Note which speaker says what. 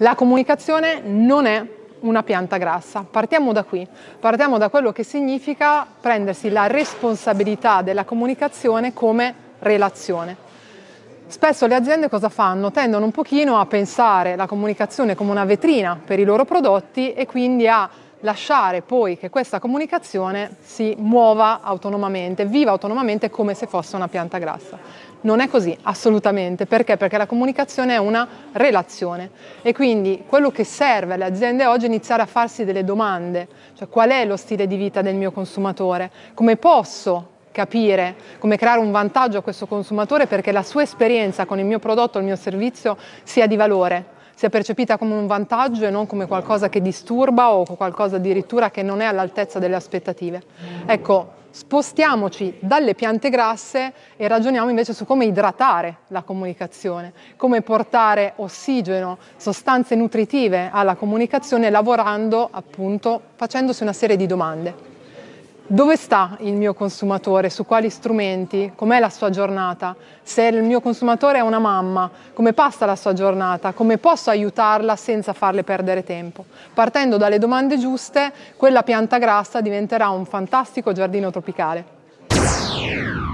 Speaker 1: La comunicazione non è una pianta grassa. Partiamo da qui, partiamo da quello che significa prendersi la responsabilità della comunicazione come relazione. Spesso le aziende cosa fanno? Tendono un pochino a pensare la comunicazione come una vetrina per i loro prodotti e quindi a lasciare poi che questa comunicazione si muova autonomamente, viva autonomamente come se fosse una pianta grassa. Non è così, assolutamente. Perché? Perché la comunicazione è una relazione e quindi quello che serve alle aziende oggi è iniziare a farsi delle domande, cioè qual è lo stile di vita del mio consumatore, come posso capire come creare un vantaggio a questo consumatore perché la sua esperienza con il mio prodotto il mio servizio sia di valore sia percepita come un vantaggio e non come qualcosa che disturba o qualcosa addirittura che non è all'altezza delle aspettative. Ecco, spostiamoci dalle piante grasse e ragioniamo invece su come idratare la comunicazione, come portare ossigeno, sostanze nutritive alla comunicazione lavorando appunto facendosi una serie di domande dove sta il mio consumatore, su quali strumenti, com'è la sua giornata, se il mio consumatore è una mamma, come passa la sua giornata, come posso aiutarla senza farle perdere tempo. Partendo dalle domande giuste, quella pianta grassa diventerà un fantastico giardino tropicale.